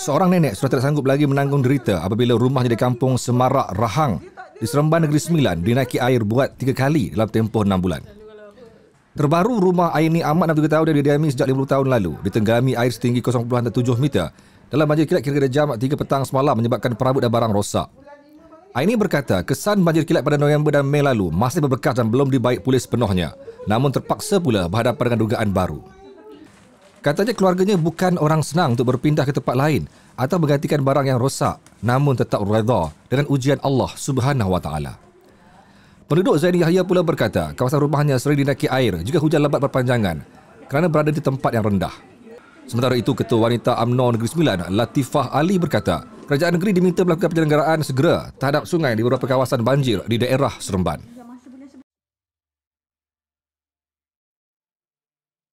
Seorang nenek sudah tidak sanggup lagi menanggung derita apabila rumahnya di kampung Semarak Rahang di Seremban Negeri Sembilan dinaiki air buat tiga kali dalam tempoh enam bulan. Terbaru rumah air ini amat 63 tahun dan didiami sejak 50 tahun lalu ditenggami air setinggi 0.7 meter dalam banjir kilat kira-kira jam 3 petang semalam menyebabkan perabot dan barang rosak. Aini berkata kesan banjir kilat pada November dan Mei lalu masih berbekas dan belum dibaik pulih sepenuhnya namun terpaksa pula berhadapan dengan dugaan baru. Katanya keluarganya bukan orang senang untuk berpindah ke tempat lain atau menggantikan barang yang rosak namun tetap redha dengan ujian Allah Subhanahu Wa Penduduk Zaini Yahya pula berkata kawasan rumahnya sering dinaiki air juga hujan lebat berpanjangan kerana berada di tempat yang rendah. Sementara itu, Ketua Wanita UMNO Negeri Sembilan, Latifah Ali berkata, Kerajaan Negeri diminta melakukan penyelenggaraan segera terhadap sungai di beberapa kawasan banjir di daerah Seremban.